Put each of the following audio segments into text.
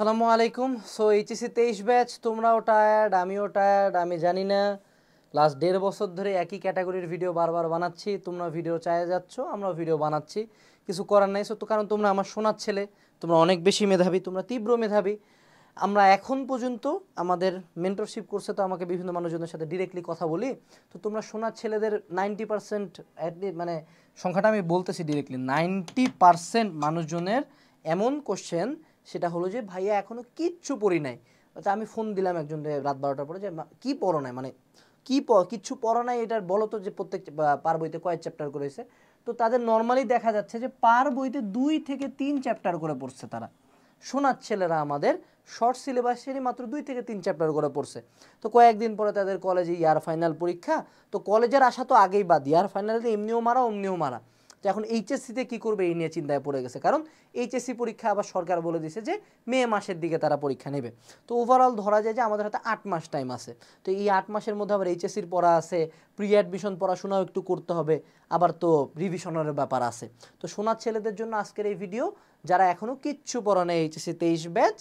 সালামু আলাইকুম so HSC তেইশ ব্যাচ তোমরাও টায়ার্ড আমিও টায়ার্ড আমি জানি না লাস্ট দেড় বছর ধরে একই ক্যাটাগরির ভিডিও বারবার বানাচ্ছি তোমরা ভিডিও চায় যাচ্ছ আমরাও ভিডিও বানাচ্ছি কিছু করার নাই সো তো কারণ তোমরা আমার শোনার ছেলে তোমরা অনেক বেশি মেধাবী তোমরা তীব্র মেধাবী আমরা এখন পর্যন্ত আমাদের মেন্টরশিপ কোর্সে তো আমাকে বিভিন্ন মানুষজনের সাথে ডিরেক্টলি কথা বলি তো তোমরা শোনার ছেলেদের নাইনটি পারসেন্ট মানে সংখ্যাটা আমি বলতেছি ডিরেক্টলি নাইনটি পারসেন্ট মানুষজনের এমন কোশ্চেন সেটা হলো যে ভাইয়া এখনও কিচ্ছু পড়ি নাই তো আমি ফোন দিলাম একজন রাত বারোটার পরে যে কী পড়ো নাই মানে কী কিচ্ছু পড়ো নাই এটার বলো তো যে প্রত্যেক পার বইতে কয়েক চ্যাপ্টার করেছে তো তাদের নর্মালি দেখা যাচ্ছে যে পার বইতে দুই থেকে তিন চ্যাপ্টার করে পড়ছে তারা শোনার ছেলেরা আমাদের শর্ট সিলেবাসেরই মাত্র দুই থেকে তিন চ্যাপ্টার করে পড়ছে তো কয়েকদিন পরে তাদের কলেজে ইয়ার ফাইনাল পরীক্ষা তো কলেজের আশা তো আগেই বাদ ইয়ার ফাইনালে এমনিও মারা অমনিও মারা তো এখন এইচএসসিতে কী করবে এই নিয়ে চিন্তায় পড়ে গেছে কারণ এইচএসসি পরীক্ষা আবার সরকার বলে দিছে যে মে মাসের দিকে তারা পরীক্ষা নেবে তো ওভারঅল ধরা যায় যে আমাদের হাতে আট মাস টাইম আছে তো এই আট মাসের মধ্যে আবার এইচএসসির পড়া আছে প্রি অ্যাডমিশন পড়াশোনাও একটু করতে হবে আবার তো রিভিশনের ব্যাপার আছে তো সোনার ছেলেদের জন্য আজকের এই ভিডিও যারা এখনও কিচ্ছু পড়া নেই এইচএসসি তেইশ ব্যাচ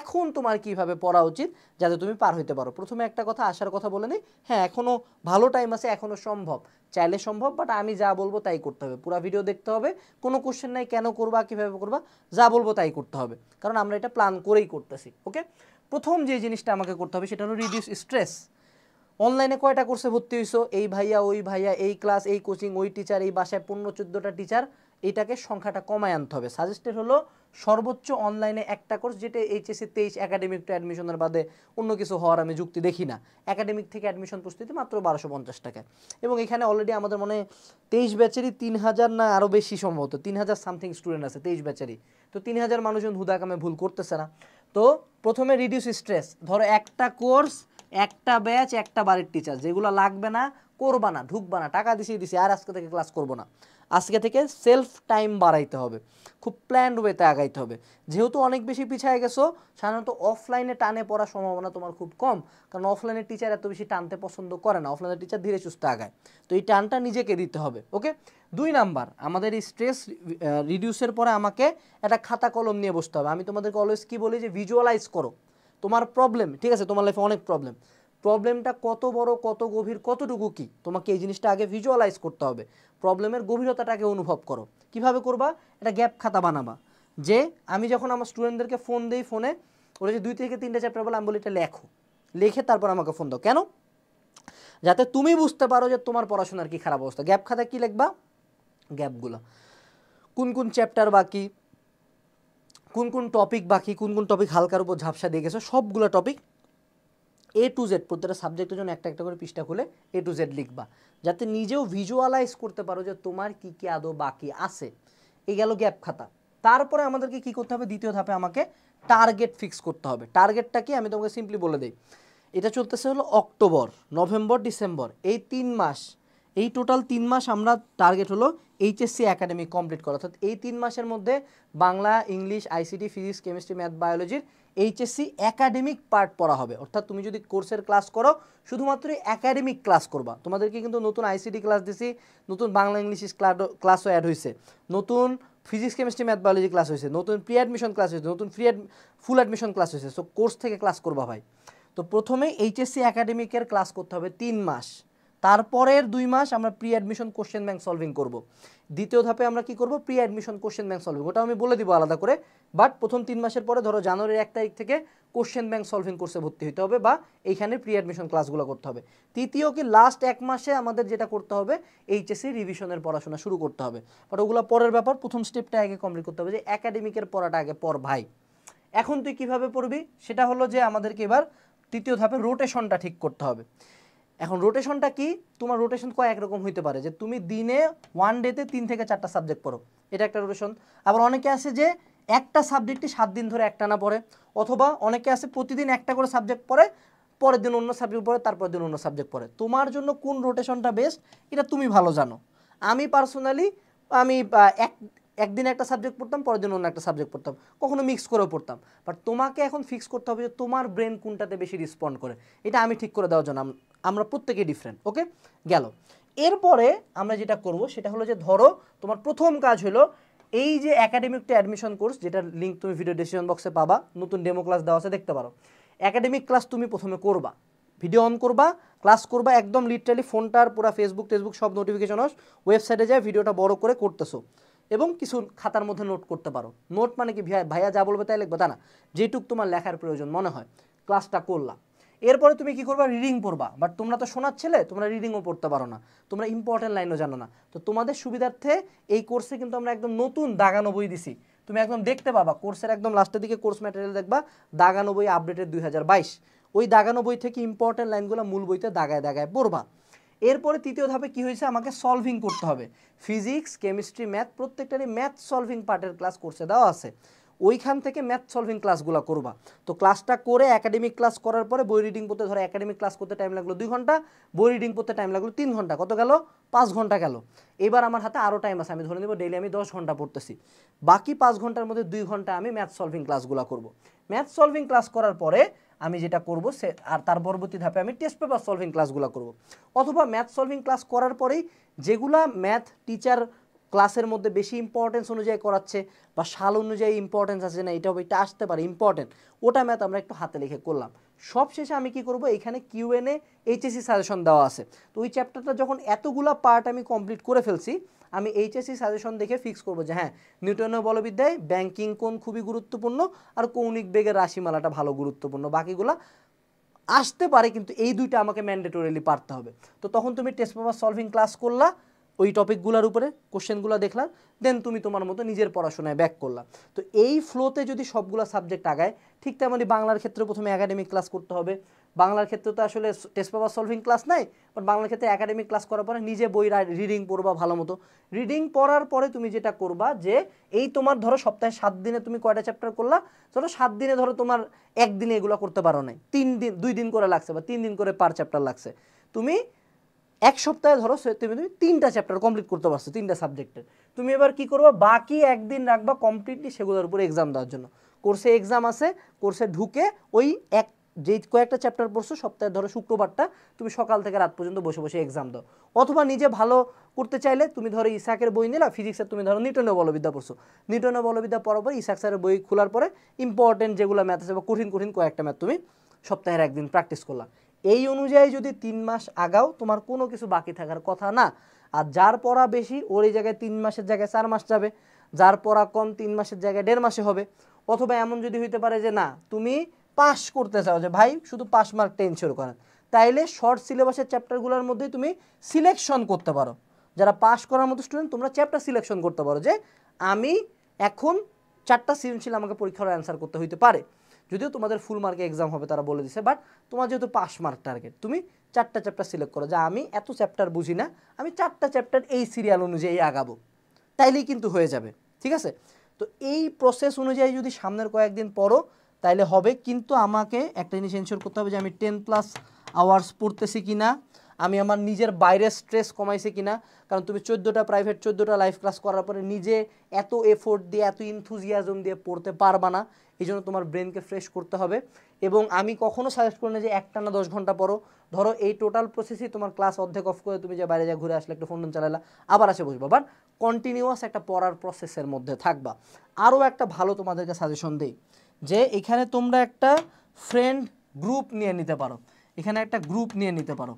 এখন তোমার কিভাবে পড়া উচিত যাতে তুমি পার হইতে পারো প্রথমে একটা কথা আসার কথা বলে নিই হ্যাঁ এখনও ভালো টাইম আছে এখনও সম্ভব চাইলে সম্ভব বাট আমি যা বলবো তাই করতে হবে পুরো ভিডিও দেখতে হবে কোনো কোশ্চেন নাই কেন করবা কীভাবে করবা যা বলবো তাই করতে হবে কারণ আমরা এটা প্ল্যান করেই করতেছি ওকে প্রথম যে জিনিসটা আমাকে করতে হবে সেটা হলো রিডিউস স্ট্রেস অনলাইনে কয়টা কোর্সে ভর্তি হয়েছো এই ভাইয়া ওই ভাইয়া এই ক্লাস এই কোচিং ওই টিচার এই বাসায় পনেরো চোদ্দোটা টিচার এটাকে সংখ্যাটা কমায় আনতে হবে সাজেস্টেড হলো সর্বোচ্চ অনলাইনে একটা কোর্স যেটা এইচএসসি তেইশ একাডেমিক টু অ্যাডমিশনের বাদে অন্য কিছু হওয়ার আমি যুক্তি দেখি না একাডেমিক থেকে অ্যাডমিশন প্রস্তুতি মাত্র বারোশো পঞ্চাশ টাকা এবং এখানে অলরেডি আমাদের মনে তেইশ ব্যাচেরই তিন হাজার না আরও বেশি সম্ভবত তিন হাজার সামথিং স্টুডেন্ট আছে তেইশ ব্যাচেরই তো তিন হাজার মানুষজন হুদা কামে ভুল করতেছে না তো প্রথমে রিডিউস স্ট্রেস ধরো একটা কোর্স একটা ব্যাচ একটা বাড়ির টিচার যেগুলো লাগবে না করবা না ঢুকবা না টাকা দিছি দিছি আর আজকে থেকে ক্লাস করবো না আজকে থেকে সেলফ টাইম বাড়াইতে হবে খুব প্ল্যান্ড ওয়েতে আগাইতে হবে যেহেতু অনেক বেশি পিছিয়ে গেছো সাধারণত অফলাইনে টানে পড়ার সম্ভাবনা তোমার খুব কম কারণ অফলাইনে টিচার এত বেশি টানতে পছন্দ করে না অফলাইনের টিচার ধীরে সুস্থে আগায় তো এই টানটা নিজেকে দিতে হবে ওকে দুই নাম্বার আমাদের এই স্ট্রেস রিডিউসের পরে আমাকে একটা খাতা কলম নিয়ে বসতে হবে আমি তোমাদেরকে অলওয়েজ কী বলি যে ভিজুয়ালাইজ করো তোমার প্রবলেম ঠিক আছে তোমার লাইফে অনেক প্রবলেম প্রবলেমটা কত বড় কত গভীর কতটুকু কি তোমাকে এই জিনিসটা আগে ভিজুয়ালাইজ করতে হবে প্রবলেমের গভীরতাটাকে অনুভব করো কিভাবে করবা এটা গ্যাপ খাতা বানাবা যে আমি যখন আমার স্টুডেন্টদেরকে ফোন দিই ফোনে ওরা যে দুই থেকে তিনটা চ্যাপ্টার বলে আমি বলি এটা লেখো লেখে তারপর আমাকে ফোন দাও কেন যাতে তুমি বুঝতে পারো যে তোমার পড়াশোনার কি খারাপ অবস্থা গ্যাপ খাতা কি লিখবা গ্যাপগুলো কোন কোন চ্যাপ্টার বাকি কোন কোন টপিক বাকি কোন কোন টপিক হালকার উপর ঝাপসা দিয়ে গেছে সবগুলো টপিক এ টু জেড প্রত্যেকটা সাবজেক্টের জন্য একটা একটা করে পৃষ্ঠা খুলে এ টু জেড লিখবা যাতে নিজেও ভিজুয়ালাইজ করতে পারো যে তোমার কি কী আদৌ বাকি আছে এই গেল গ্যাপ খাতা তারপরে আমাদেরকে কি করতে হবে দ্বিতীয় ধাপে আমাকে টার্গেট ফিক্স করতে হবে টার্গেটটা কি আমি তোমাকে সিম্পলি বলে দিই এটা চলতেছে হলো অক্টোবর নভেম্বর ডিসেম্বর এই তিন মাস এই টোটাল তিন মাস আমরা টার্গেট হলো এইচএসসি একাডেমি কমপ্লিট করা অর্থাৎ এই তিন মাসের মধ্যে Bangla English ICT physics chemistry math বায়োলজির এইচএসসি একাডেমিক পার্ট পড়া হবে অর্থাৎ তুমি যদি কোর্সের ক্লাস করো শুধুমাত্র একাডেমিক ক্লাস করবা তোমাদেরকে কিন্তু নতুন আইসিটি ক্লাস দিছি নতুন বাংলা ইংলিশ ক্লাসও অ্যাড হয়েছে নতুন physics chemistry math biology class হয়েছে নতুন প্রি অ্যাডমিশন ক্লাস হয়েছে নতুন ফ্রি ফুল অ্যাডমিশন ক্লাস হয়েছে সো কোর্স থেকে ক্লাস করবা ভাই তো প্রথমে এইচএসসি একাডেমিকের ক্লাস করতে হবে তিন মাস তারপরের দুই মাস আমরা pre admission question bank solving করব। দ্বিতীয় ধাপে আমরা কি করব pre admission question bank solving ওটা আমি বলে দিব আলাদা করে বাট প্রথম তিন মাসের পরে ধরো জানুয়ারির এক তারিখ থেকে কোশ্চেন ব্যাংক সলভিং কোর্সে ভর্তি হতে হবে বা এইখানে প্রি অ্যাডমিশন ক্লাসগুলো করতে হবে তৃতীয় কি লাস্ট এক মাসে আমাদের যেটা করতে হবে এইচএসসি রিভিশনের পড়াশোনা শুরু করতে হবে বাট ওগুলো পরের ব্যাপার প্রথম স্টেপটা আগে কমপ্লিট করতে হবে যে একাডেমিকের পড়াটা আগে পর ভাই এখন তুই কিভাবে পড়বি সেটা হলো যে আমাদেরকে এবার তৃতীয় ধাপে রোটেশনটা ঠিক করতে হবে এখন রোটেশনটা কি তোমার রোটেশন কয় একরকম হইতে পারে যে তুমি দিনে ওয়ান ডেতে তিন থেকে চারটা সাবজেক্ট পড়ো এটা একটা রোটেশন আবার অনেকে আছে যে একটা সাবজেক্টটি সাত দিন ধরে একটা না পড়ে অথবা অনেকে আছে প্রতিদিন একটা করে সাবজেক্ট পড়ে পরের দিন অন্য সাবজেক্ট পড়ে তারপরের দিন অন্য সাবজেক্ট পড়ে তোমার জন্য কোন রোটেশনটা বেস্ট এটা তুমি ভালো জানো আমি পার্সোনালি আমি এক একদিন একটা সাবজেক্ট পড়তাম পরের দিন অন্য একটা সাবজেক্ট পড়তাম কখনো মিক্স করেও পড়তাম বাট তোমাকে এখন ফিক্স করতে হবে যে তোমার ব্রেন কোনটাতে বেশি রেসপন্ড করে এটা আমি ঠিক করে দেওয়ার জন্য আমরা প্রত্যেকে ডিফারেন্ট ওকে গেল এরপরে আমরা যেটা করব সেটা হলো যে ধরো তোমার প্রথম কাজ হলো এই যে একাডেমিকটা অ্যাডমিশন কোর্স যেটা লিঙ্ক তুমি ভিডিও ডিসিশন বক্সে পাবা নতুন ডেমো ক্লাস দেওয়া আছে দেখতে পারো একাডেমিক ক্লাস তুমি প্রথমে করবা ভিডিও অন করবা ক্লাস করবা একদম লিটারালি ফোনটার পুরো ফেসবুক টেসবুক সব নোটিফিকেশন আস ওয়েবসাইটে যায় ভিডিওটা বড় করে করতেছো এবং কিছু খাতার মধ্যে নোট করতে পারো নোট মানে কি ভাইয়া যা বলবে তাই লিখবে তা না যেটুক তোমার লেখার প্রয়োজন মনে হয় ক্লাসটা করলা এরপরে তুমি কি করবা রিডিং পড়বা বাট তোমরা তো শোনার ছেলে তোমরা রিডিংও পড়তে পারো না তোমরা ইম্পর্টেন্ট লাইনও জানো না তো তোমাদের সুবিধার্থে এই কোর্সে কিন্তু আমরা একদম নতুন দাগানো বই দিছি তুমি একদম দেখতে পাবা কোর্সের একদম লাস্টের দিকে কোর্স ম্যাটেরিয়াল দেখবা দাগানো বই আপডেটেড দুই ওই দাগানো বই থেকে ইম্পর্টেন্ট লাইনগুলো মূল বইতে দাগায় দাগায় পড়বা এরপরে তৃতীয় ধাপে কি হয়েছে আমাকে সলভিং করতে হবে ফিজিক্স কেমিস্ট্রি ম্যাথ প্রত্যেকটারই ম্যাথ সলভিং পার্টের ক্লাস কোর্সে দেওয়া আছে ওইখান থেকে ম্যাথ সলভিং ক্লাসগুলো করবা তো ক্লাসটা করে একাডেমিক ক্লাস করার পরে বই রিডিং পড়তে ধরো একাডেমিক ক্লাস করতে টাইম লাগলো দুই ঘন্টা বই রিডিং পড়তে টাইম লাগলো তিন ঘন্টা কত গেল পাঁচ ঘন্টা গেল এবার আমার হাতে আরও টাইম আছে আমি ধরে নেব ডেইলি আমি দশ ঘন্টা পড়তেছি বাকি পাঁচ ঘন্টার মধ্যে দুই ঘন্টা আমি ম্যাথ সলভিং ক্লাসগুলো করব ম্যাথ সলভিং ক্লাস করার পরে আমি যেটা করব সে আর তার পরবর্তী ধাপে আমি টেস্ট পেপার সলভিং ক্লাসগুলো করব অথবা ম্যাথ সলভিং ক্লাস করার পরেই যেগুলা ম্যাথ টিচার ক্লাসের মধ্যে বেশি ইম্পর্টেন্স অনুযায়ী করাচ্ছে বা সাল অনুযায়ী ইম্পর্টেন্স আছে না এটা এটা আসতে পারে ইম্পর্টেন্ট ওটা ম্যাথ আমরা একটু হাতে লিখে করলাম সবশেষে আমি কি করব এখানে কিউএনএ এইচএসি সাজেশন দেওয়া আছে তো ওই চ্যাপ্টারটা যখন এতগুলো পার্ট আমি কমপ্লিট করে ফেলছি আমি এইচএসি সাজেশন দেখে ফিক্স করব যে হ্যাঁ নিউটনের বলবিদ্যায় ব্যাংকিং কোন খুবই গুরুত্বপূর্ণ আর কৌণিক বেগের রাশিমালাটা ভালো গুরুত্বপূর্ণ বাকিগুলা আসতে পারে কিন্তু এই দুইটা আমাকে ম্যান্ডেটরিলি পারতে হবে তো তখন তুমি টেস্ট পেপার সলভিং ক্লাস করলা ওই টপিকগুলোর উপরে কোশ্চেনগুলো দেখলাম দেন তুমি তোমার মতো নিজের পড়াশোনায় ব্যাক করলাম তো এই ফ্লোতে যদি সবগুলো সাবজেক্ট আগায় ঠিক তেমনই বাংলার ক্ষেত্রে প্রথমে একাডেমিক ক্লাস করতে হবে বাংলার ক্ষেত্রে তো আসলে টেস্ট পেপার সলভিং ক্লাস নাই বাট বাংলার ক্ষেত্রে একাডেমিক ক্লাস করার পরে নিজে বই রিডিং পড়বা ভালো মতো রিডিং পড়ার পরে তুমি যেটা করবা যে এই তোমার ধরো সপ্তাহে সাত দিনে তুমি কয়টা চ্যাপ্টার করলা ধরো সাত দিনে ধরো তোমার একদিনে এগুলো করতে পারো নাই তিন দিন দুই দিন করে লাগছে বা তিন দিন করে পার চ্যাপ্টার লাগছে তুমি এক সপ্তাহে ধরো তুমি তুমি তিনটা চ্যাপ্টার কমপ্লিট করতে পারছো তিনটা সাবজেক্টের তুমি এবার কি করবো বাকি একদিন রাখবা কমপ্লিটলি সেগুলোর উপরে এক্সাম দেওয়ার জন্য কোর্সে এক্সাম আছে কোর্সে ঢুকে ওই এক যেই কয়েকটা চ্যাপ্টার পড়ছো সপ্তাহে ধরো শুক্রবারটা তুমি সকাল থেকে রাত পর্যন্ত বসে বসে এক্সাম দাও অথবা নিজে ভালো করতে চাইলে তুমি ধরো ইসাকের বই নিলা ফিজিক্সের তুমি ধরো নিউটনীয় বলবিদ্যা পড়ছো নিউটনীয় বলবিদ্যা পড়ার পরে ইসাক স্যারের বই খোলার পরে ইম্পর্টেন্ট যেগুলো ম্যাথ আছে বা কঠিন কঠিন কয়েকটা ম্যাথ তুমি সপ্তাহের একদিন প্র্যাকটিস করলা এই অনুযায়ী যদি তিন মাস আগাও তোমার কোনো কিছু বাকি থাকার কথা না আর যার পড়া বেশি ওর এই জায়গায় তিন মাসের জায়গায় চার মাস যাবে যার পড়া কম তিন মাসের জায়গায় দেড় মাসে হবে অথবা এমন যদি হইতে পারে যে না তুমি পাস করতে চাও যে ভাই শুধু পাস মার্ক টেনশন করেন তাইলে শর্ট সিলেবাসের চ্যাপ্টারগুলোর মধ্যেই তুমি সিলেকশন করতে পারো যারা পাস করার মতো স্টুডেন্ট তোমরা চ্যাপ্টার সিলেকশন করতে পারো যে আমি এখন চারটা সৃজনশীল আমাকে পরীক্ষার অ্যান্সার করতে হইতে পারে যদিও তোমাদের ফুল মার্কে এক্সাম হবে তারা বলে দিছে বাট তোমার যেহেতু পাস মার্ক টার্গেট তুমি চারটা চ্যাপ্টার সিলেক্ট করো যা আমি এত চ্যাপ্টার বুঝি না আমি চারটা চ্যাপ্টার এই সিরিয়াল অনুযায়ী আগাবো তাইলেই কিন্তু হয়ে যাবে ঠিক আছে তো এই প্রসেস অনুযায়ী যদি সামনের কয়েকদিন পড়ো তাইলে হবে কিন্তু আমাকে একটা জিনিস এনশিওর করতে হবে যে আমি টেন প্লাস আওয়ার্স পড়তেছি কি না আমি আমার নিজের বাইরের স্ট্রেস কমাইছি কি না কারণ তুমি চোদ্দোটা প্রাইভেট চোদ্দোটা লাইভ ক্লাস করার পরে নিজে এত এফোর্ট দিয়ে এত ইনথুজিয়াজম দিয়ে পড়তে পারবা না এই জন্য তোমার ব্রেনকে ফ্রেশ করতে হবে এবং আমি কখনো সাজেস্ট করি না যে একটা না দশ ঘন্টা পরও ধরো এই টোটাল প্রসেসই তোমার ক্লাস অর্ধেক অফ করে তুমি যে বাইরে যা ঘুরে আসলে একটু ফোন চালালা আবার আসে বসবা বাট কন্টিনিউয়াস একটা পড়ার প্রসেসের মধ্যে থাকবা আরও একটা ভালো তোমাদেরকে সাজেশন দিই যে এখানে তোমরা একটা ফ্রেন্ড গ্রুপ নিয়ে নিতে পারো এখানে একটা গ্রুপ নিয়ে নিতে পারো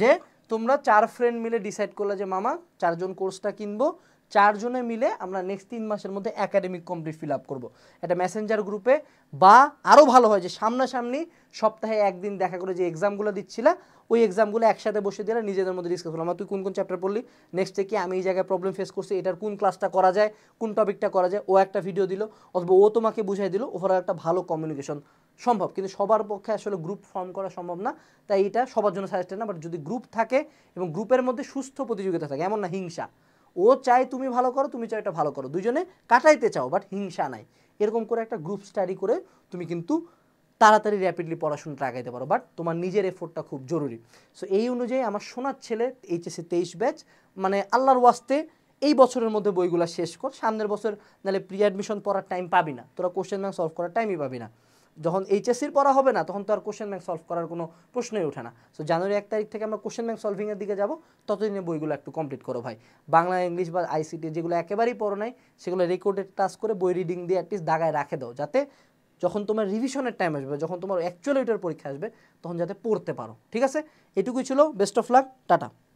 যে তোমরা চার ফ্রেন্ড মিলে ডিসাইড করলে যে মামা চারজন কোর্সটা কিনবো চারজনে মিলে আমরা নেক্সট তিন মাসের মধ্যে একাডেমিক কমপ্লিট ফিল আপ করবো এটা মেসেঞ্জার গ্রুপে বা আরও ভালো হয় যে সামনাসামনি সপ্তাহে একদিন দেখা করে যে এক্সামগুলো দিচ্ছিলা ওই এক্সামগুলো একসাথে বসে দিলে নিজেদের মধ্যে ডিসকাস করলাম তুই কোন কোন চ্যাপ্টার পড়লি নেক্সট থেকে আমি এই জায়গায় প্রবলেম ফেস করছি এটার কোন ক্লাসটা করা যায় কোন টপিকটা করা যায় ও একটা ভিডিও দিল অথবা ও তোমাকে বুঝাই দিল ওভারঅল একটা ভালো কমিউনিকেশন সম্ভব কিন্তু সবার পক্ষে আসলে গ্রুপ ফর্ম করা সম্ভব না তাই এটা সবার জন্য সাজেস্টেড না বাট যদি গ্রুপ থাকে এবং গ্রুপের মধ্যে সুস্থ প্রতিযোগিতা থাকে এমন না হিংসা ও চাই তুমি ভালো করো তুমি চাই এটা ভালো করো দুজনে কাটাইতে চাও বাট হিংসা নাই এরকম করে একটা গ্রুপ স্টাডি করে তুমি কিন্তু তাড়াতাড়ি র্যাপিডলি পড়াশোনাটা আগাইতে পারো বাট তোমার নিজের এফোর্টটা খুব জরুরি সো এই অনুযায়ী আমার সোনার ছেলে এইচএসসি তেইশ ব্যাচ মানে আল্লাহর ওয়াস্তে এই বছরের মধ্যে বইগুলো শেষ কর সামনের বছর নাহলে প্রি অ্যাডমিশন পড়ার টাইম পাবি না তোরা কোশ্চেন ব্যাংক সলভ করার টাইমই পাবি না যখন এইচএসসির পড়া হবে না তখন তো আর কোশ্চেন ব্যাংক সলভ করার কোনো প্রশ্নই ওঠে না সো জানুয়ারি এক তারিখ থেকে আমরা কোশ্চেন ব্যাংক সলভিংয়ের দিকে যাব ততদিনে বইগুলো একটু কমপ্লিট করো ভাই বাংলা ইংলিশ বা আইসিটি যেগুলো একেবারেই পড়ো নাই সেগুলো রেকর্ডেড টাচ করে বই রিডিং দিয়ে অ্যাটলিস্ট দাগায় রাখে দাও যাতে যখন তোমার রিভিশনের টাইম আসবে যখন তোমার অ্যাকচুয়াল পরীক্ষা আসবে তখন যাতে পড়তে পারো ঠিক আছে এটুকুই ছিল বেস্ট অফ লাক টাটা